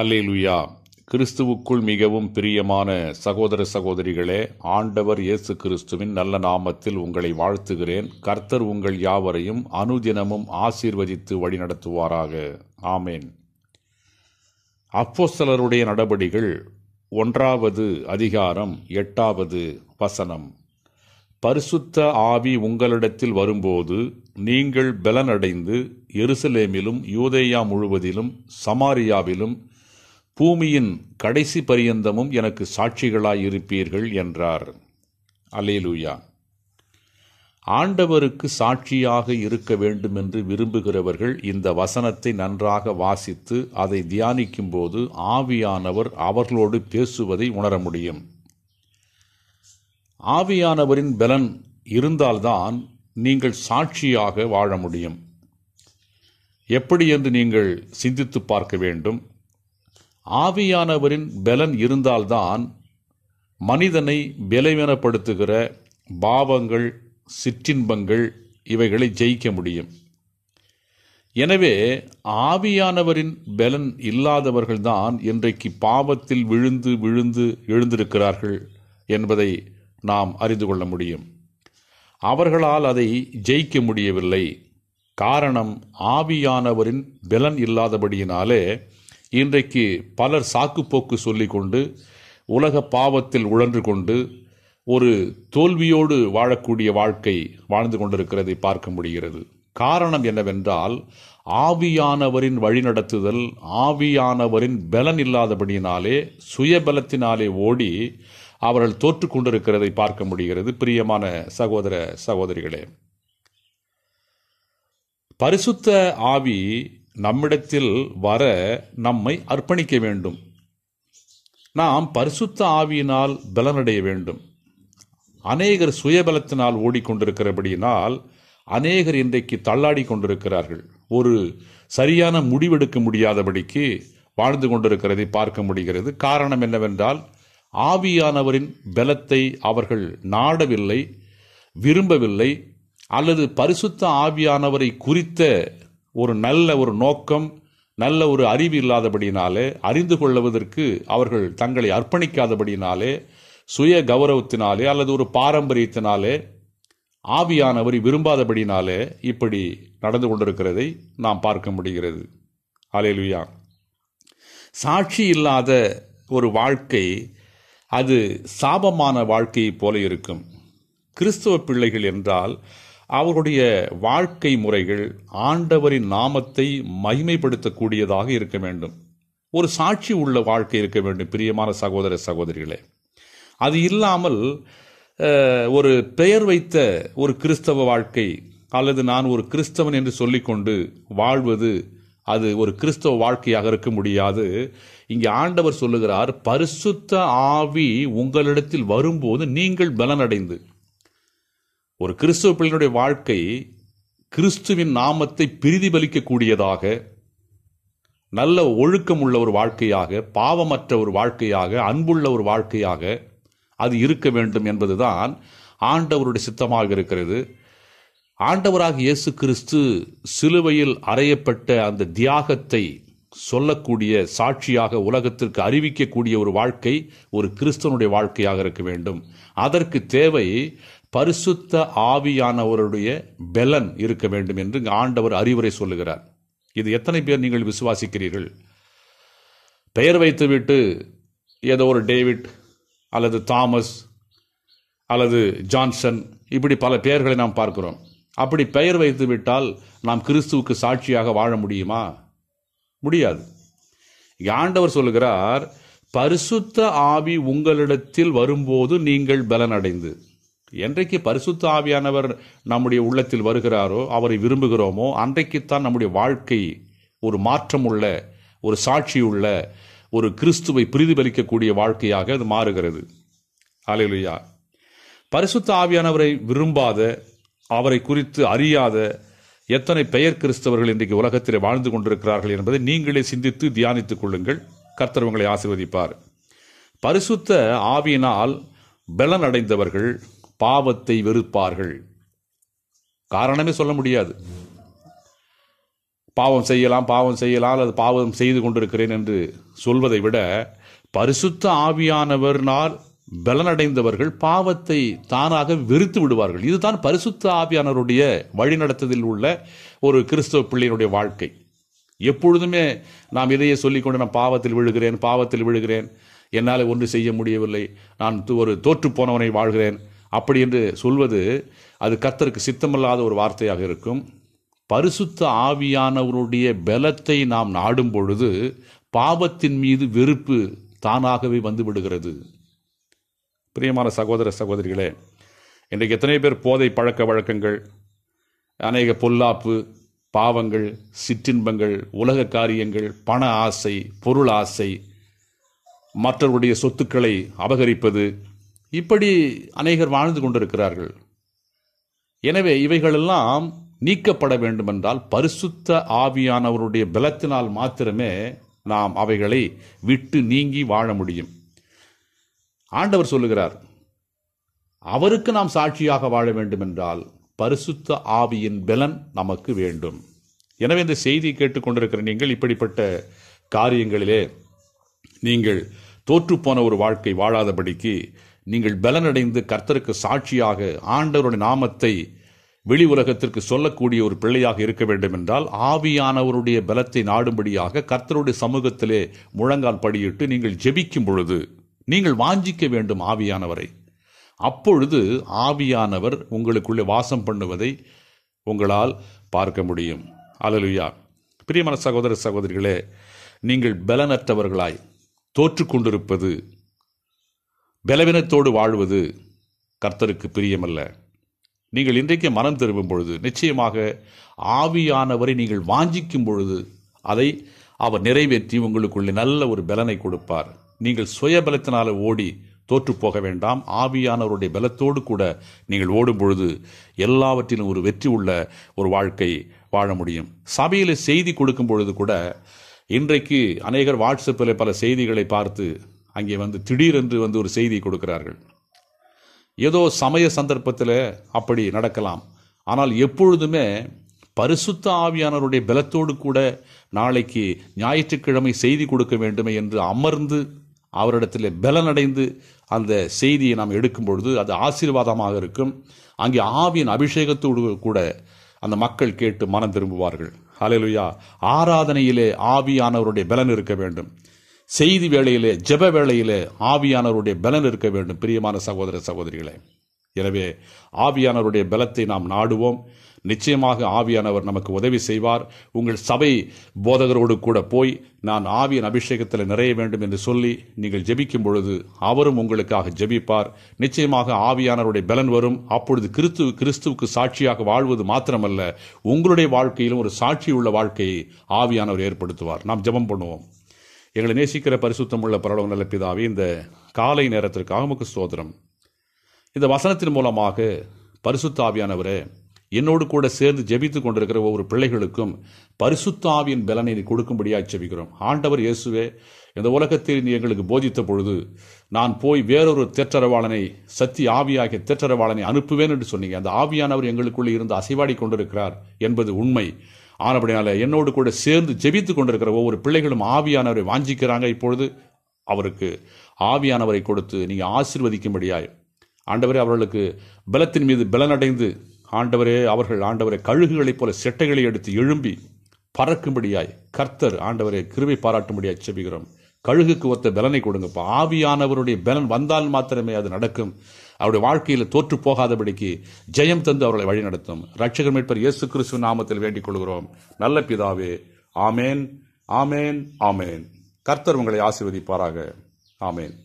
அல்லேலுயா கிறிஸ்துவுக்குள் மிகவும் பிரியமான சகோதர சகோதரிகளே ஆண்டவர் இயேசு கிறிஸ்துவின் நல்ல நாமத்தில் உங்களை வாழ்த்துகிறேன் கர்த்தர் உங்கள் யாவரையும் அனுதினமும் ஆசீர்வதித்து வழிநடத்துவாராக ஆமேன் அப்போஸ்தலருடைய நடபடிகள் ஒன்றாவது அதிகாரம் எட்டாவது வசனம் பரிசுத்த ஆவி உங்களிடத்தில் வரும்போது நீங்கள் பலனடைந்து எருசலேமிலும் யூதேயா முழுவதிலும் சமாரியாவிலும் பூமியின் கடைசி பரியந்தமும் எனக்கு சாட்சிகளாயிருப்பீர்கள் என்றார் அலேலூயா ஆண்டவருக்கு சாட்சியாக இருக்க வேண்டும் என்று விரும்புகிறவர்கள் இந்த வசனத்தை நன்றாக வாசித்து அதை தியானிக்கும்போது ஆவியானவர் அவர்களோடு பேசுவதை உணர முடியும் ஆவியானவரின் பலன் இருந்தால்தான் நீங்கள் சாட்சியாக வாழ முடியும் எப்படி என்று நீங்கள் சிந்தித்து பார்க்க வேண்டும் ஆவியானவரின் பலன் இருந்தால்தான் மனிதனை பலவீனப்படுத்துகிற பாவங்கள் சிற்றின்பங்கள் இவைகளை ஜெயிக்க முடியும் எனவே ஆவியானவரின் பலன் இல்லாதவர்கள்தான் இன்றைக்கு பாவத்தில் விழுந்து விழுந்து எழுந்திருக்கிறார்கள் என்பதை நாம் அறிந்து கொள்ள முடியும் அவர்களால் அதை ஜெயிக்க முடியவில்லை காரணம் ஆவியானவரின் பலன் இல்லாதபடியினாலே இன்றைக்கு பலர் சாக்குப்போக்கு கொண்டு உலக பாவத்தில் உழன்று கொண்டு ஒரு தோல்வியோடு வாழக்கூடிய வாழ்க்கை வாழ்ந்து கொண்டிருக்கிறதை பார்க்க முடிகிறது காரணம் என்னவென்றால் ஆவியானவரின் வழிநடத்துதல் ஆவியானவரின் பலன் இல்லாதபடியினாலே சுயபலத்தினாலே ஓடி அவர்கள் தோற்று கொண்டிருக்கிறதை பார்க்க முடிகிறது பிரியமான சகோதர சகோதரிகளே பரிசுத்த ஆவி நம்மிடத்தில் வர நம்மை அர்ப்பணிக்க வேண்டும் நாம் பரிசுத்த ஆவியினால் பலனடைய வேண்டும் அநேகர் சுயபலத்தினால் ஓடிக்கொண்டிருக்கிறபடியினால் அநேகர் இன்றைக்கு தள்ளாடி கொண்டிருக்கிறார்கள் ஒரு சரியான முடிவெடுக்க முடியாதபடிக்கு வாழ்ந்து கொண்டிருக்கிறதை பார்க்க முடிகிறது காரணம் என்னவென்றால் ஆவியானவரின் பலத்தை அவர்கள் நாடவில்லை விரும்பவில்லை அல்லது பரிசுத்த ஆவியானவரை குறித்த ஒரு நல்ல ஒரு நோக்கம் நல்ல ஒரு அறிவு இல்லாதபடியினாலே அறிந்து கொள்வதற்கு அவர்கள் தங்களை அர்ப்பணிக்காதபடியினாலே சுய கௌரவத்தினாலே அல்லது ஒரு பாரம்பரியத்தினாலே ஆவியானவரை விரும்பாதபடினாலே இப்படி நடந்து கொண்டிருக்கிறதை நாம் பார்க்க முடிகிறது அலையலுயா சாட்சி இல்லாத ஒரு வாழ்க்கை அது சாபமான வாழ்க்கையைப் போல இருக்கும் கிறிஸ்துவ பிள்ளைகள் என்றால் அவருடைய வாழ்க்கை முறைகள் ஆண்டவரின் நாமத்தை மகிமைப்படுத்தக்கூடியதாக இருக்க வேண்டும் ஒரு சாட்சி உள்ள வாழ்க்கை இருக்க வேண்டும் பிரியமான சகோதர சகோதரிகளே அது இல்லாமல் ஒரு பெயர் வைத்த ஒரு கிறிஸ்தவ வாழ்க்கை அல்லது நான் ஒரு கிறிஸ்தவன் என்று சொல்லிக்கொண்டு வாழ்வது அது ஒரு கிறிஸ்தவ வாழ்க்கையாக இருக்க முடியாது இங்கே ஆண்டவர் சொல்லுகிறார் பரிசுத்த ஆவி உங்களிடத்தில் வரும்போது நீங்கள் பலனடைந்து ஒரு கிறிஸ்துவ பிள்ளையினுடைய வாழ்க்கை கிறிஸ்துவின் நாமத்தை பிரதிபலிக்கக்கூடியதாக நல்ல ஒழுக்கம் உள்ள ஒரு வாழ்க்கையாக பாவமற்ற ஒரு வாழ்க்கையாக அன்புள்ள ஒரு வாழ்க்கையாக அது இருக்க வேண்டும் என்பதுதான் ஆண்டவருடைய சித்தமாக இருக்கிறது ஆண்டவராக இயேசு கிறிஸ்து சிலுவையில் அறையப்பட்ட அந்த தியாகத்தை சொல்லக்கூடிய சாட்சியாக உலகத்திற்கு அறிவிக்கக்கூடிய ஒரு வாழ்க்கை ஒரு கிறிஸ்தவனுடைய வாழ்க்கையாக இருக்க வேண்டும் அதற்கு தேவை பரிசுத்த ஆவியானவருடைய பெலன் இருக்க வேண்டும் என்று ஆண்டவர் அறிவுரை சொல்லுகிறார் இது எத்தனை பேர் நீங்கள் விசுவாசிக்கிறீர்கள் பெயர் வைத்துவிட்டு ஏதோ ஒரு டேவிட் அல்லது தாமஸ் அல்லது ஜான்சன் இப்படி பல பெயர்களை நாம் பார்க்கிறோம் அப்படி பெயர் வைத்து விட்டால் நாம் கிறிஸ்துவுக்கு சாட்சியாக வாழ முடியுமா முடியாது ஆண்டவர் சொல்கிறார் பரிசுத்த ஆவி உங்களிடத்தில் வரும்போது நீங்கள் பலனடைந்து என்றைக்கு பரிசுத்த ஆவியானவர் நம்முடைய உள்ளத்தில் வருகிறாரோ அவரை விரும்புகிறோமோ அன்றைக்குத்தான் நம்முடைய வாழ்க்கை ஒரு மாற்றம் உள்ள ஒரு சாட்சியுள்ள ஒரு கிறிஸ்துவை பிரதிபலிக்கக்கூடிய வாழ்க்கையாக அது மாறுகிறது அலையிலையா பரிசுத்த ஆவியானவரை விரும்பாத அவரை குறித்து அறியாத எத்தனை பெயர் கிறிஸ்தவர்கள் இன்றைக்கு உலகத்தில் வாழ்ந்து கொண்டிருக்கிறார்கள் என்பதை நீங்களே சிந்தித்து தியானித்துக் கொள்ளுங்கள் கர்த்தர் உங்களை ஆசிர்வதிப்பார் பரிசுத்த ஆவியினால் பலன் அடைந்தவர்கள் பாவத்தை வெறுப்பார்கள் காரணமே சொல்ல முடியாது பாவம் செய்யலாம் பாவம் செய்யலாம் அல்லது பாவம் செய்து கொண்டிருக்கிறேன் என்று சொல்வதை விட பரிசுத்த ஆவியானவர்னால் பலனடைந்தவர்கள் பாவத்தை தானாக வெறுத்து விடுவார்கள் இதுதான் பரிசுத்த ஆவியானவருடைய வழிநடத்ததில் உள்ள ஒரு கிறிஸ்தவ பிள்ளையினுடைய வாழ்க்கை எப்பொழுதுமே நாம் இதையே சொல்லிக்கொண்டு நான் பாவத்தில் விழுகிறேன் பாவத்தில் விழுகிறேன் என்னால் ஒன்று செய்ய முடியவில்லை நான் ஒரு தோற்று போனவனை வாழ்கிறேன் அப்படி என்று சொல்வது அது கத்தருக்கு சித்தமல்லாத ஒரு வார்த்தையாக இருக்கும் பரிசுத்த ஆவியானவருடைய பலத்தை நாம் நாடும் பொழுது பாவத்தின் மீது வெறுப்பு தானாகவே வந்து விடுகிறது பிரியமான சகோதர சகோதரிகளே இன்றைக்கு எத்தனை பேர் போதை பழக்க வழக்கங்கள் அநேக பொல்லாப்பு பாவங்கள் சிற்றின்பங்கள் உலக காரியங்கள் பண ஆசை பொருள் ஆசை மற்றவருடைய சொத்துக்களை அபகரிப்பது இப்படி அநேகர் வாழ்ந்து கொண்டிருக்கிறார்கள் எனவே இவைகளெல்லாம் நீக்கப்பட வேண்டுமென்றால் பரிசுத்த ஆவியானவருடைய பலத்தினால் மாத்திரமே நாம் அவைகளை விட்டு நீங்கி வாழ முடியும் ஆண்டவர் சொல்லுகிறார் அவருக்கு நாம் சாட்சியாக வாழ வேண்டுமென்றால் பரிசுத்த ஆவியின் பலன் நமக்கு வேண்டும் எனவே இந்த செய்தி கேட்டுக்கொண்டிருக்கிற நீங்கள் இப்படிப்பட்ட காரியங்களிலே நீங்கள் தோற்றுப்போன ஒரு வாழ்க்கை வாழாதபடிக்கு நீங்கள் பலனடைந்து கர்த்தருக்கு சாட்சியாக ஆண்டவருடைய நாமத்தை வெளி உலகத்திற்கு சொல்லக்கூடிய ஒரு பிள்ளையாக இருக்க வேண்டும் என்றால் ஆவியானவருடைய பலத்தை நாடும்படியாக கர்த்தருடைய சமூகத்திலே முழங்கால் படியிட்டு நீங்கள் ஜெபிக்கும் பொழுது நீங்கள் வாஞ்சிக்க வேண்டும் ஆவியானவரை அப்பொழுது ஆவியானவர் உங்களுக்குள்ளே வாசம் பண்ணுவதை உங்களால் பார்க்க முடியும் அலலுயா பிரியமன சகோதர சகோதரிகளே நீங்கள் பலனற்றவர்களாய் தோற்று கொண்டிருப்பது பலவீனத்தோடு வாழ்வது கர்த்தருக்கு பிரியமல்ல நீங்கள் இன்றைக்கு மனம் திரும்பும் பொழுது நிச்சயமாக ஆவியானவரை நீங்கள் வாஞ்சிக்கும் பொழுது அதை அவர் நிறைவேற்றி உங்களுக்குள்ளே நல்ல ஒரு பலனை கொடுப்பார் நீங்கள் சுய பலத்தினால ஓடி தோற்று போக வேண்டாம் ஆவியானவருடைய பலத்தோடு கூட நீங்கள் ஓடும் பொழுது எல்லாவற்றிலும் ஒரு வெற்றி உள்ள ஒரு வாழ்க்கை வாழ முடியும் சபையில் செய்தி கொடுக்கும் பொழுது கூட இன்றைக்கு அநேகர் வாட்ஸ்அப்பில் பல செய்திகளை பார்த்து அங்கே வந்து திடீரென்று வந்து ஒரு செய்தி கொடுக்கிறார்கள் ஏதோ சமய சந்தர்ப்பத்தில் அப்படி நடக்கலாம் ஆனால் எப்பொழுதுமே பரிசுத்த ஆவியானவருடைய பலத்தோடு கூட நாளைக்கு ஞாயிற்றுக்கிழமை செய்தி கொடுக்க வேண்டுமே என்று அமர்ந்து அவரிடத்தில் பலனடைந்து அந்த செய்தியை நாம் எடுக்கும் பொழுது அது ஆசீர்வாதமாக இருக்கும் அங்கே ஆவியின் அபிஷேகத்தோடு கூட அந்த மக்கள் கேட்டு மனம் திரும்புவார்கள் அலையிலுயா ஆராதனையிலே ஆவியானவருடைய பலன் இருக்க வேண்டும் செய்தி வேளையிலே ஜெப வேளையிலே ஆவியானவருடைய பலன் இருக்க வேண்டும் பிரியமான சகோதர சகோதரிகளே எனவே ஆவியானவருடைய பலத்தை நாம் நாடுவோம் நிச்சயமாக ஆவியானவர் நமக்கு உதவி செய்வார் உங்கள் சபை போதகரோடு கூட போய் நான் ஆவியின் அபிஷேகத்தில் நிறைய வேண்டும் என்று சொல்லி நீங்கள் ஜெபிக்கும் பொழுது அவரும் உங்களுக்காக ஜெபிப்பார் நிச்சயமாக ஆவியானவருடைய பலன் வரும் அப்பொழுது கிறிஸ்து கிறிஸ்துவுக்கு சாட்சியாக வாழ்வது மாத்திரமல்ல உங்களுடைய வாழ்க்கையிலும் ஒரு சாட்சியுள்ள வாழ்க்கையை ஆவியானவர் ஏற்படுத்துவார் நாம் ஜெபம் பண்ணுவோம் எங்களை நேசிக்கிற உள்ள பரலோக நல்ல பிதாவே இந்த காலை நேரத்திற்காக உமக்கு சோதரம் இந்த வசனத்தின் மூலமாக பரிசுத்தாவியானவரே என்னோடு கூட சேர்ந்து ஜெபித்து கொண்டிருக்கிற ஒவ்வொரு பிள்ளைகளுக்கும் பரிசுத்தாவியின் பலனை கொடுக்கும்படியாக ஜெபிக்கிறோம் ஆண்டவர் இயேசுவே இந்த உலகத்தில் நீ எங்களுக்கு போதித்த பொழுது நான் போய் வேறொரு தேற்றரவாளனை சத்தி ஆவியாகிய தேற்றரவாளனை அனுப்புவேன் என்று சொன்னீங்க அந்த ஆவியானவர் எங்களுக்குள்ளே இருந்து அசைவாடி கொண்டிருக்கிறார் என்பது உண்மை ஆனபடினால என்னோடு கூட சேர்ந்து ஜெபித்து கொண்டிருக்கிற ஒவ்வொரு பிள்ளைகளும் ஆவியானவரை வாஞ்சிக்கிறாங்க இப்பொழுது அவருக்கு ஆவியானவரை கொடுத்து நீங்கள் ஆசிர்வதிக்கும்படியாய் ஆண்டவரே அவர்களுக்கு பலத்தின் மீது பலனடைந்து ஆண்டவரே அவர்கள் ஆண்டவரை கழுகுகளைப் போல செட்டைகளை எடுத்து எழும்பி பறக்கும்படியாய் கர்த்தர் ஆண்டவரை கிருவை பாராட்டும்படியாய் செபிகிறோம் கழுகுக்கு ஒத்த பலனை கொடுங்க ஆவியானவருடைய பலன் வந்தால் மாத்திரமே அது நடக்கும் அவருடைய வாழ்க்கையில் தோற்று போகாதபடிக்கு ஜெயம் தந்து அவர்களை வழி நடத்தும் ரட்சகர் மீட்பர் இயேசு கிறிஸ்துவ நாமத்தில் வேண்டிக் கொள்கிறோம் நல்ல பிதாவே ஆமேன் ஆமேன் ஆமேன் கர்த்தர் உங்களை ஆசிர்வதிப்பாராக ஆமேன்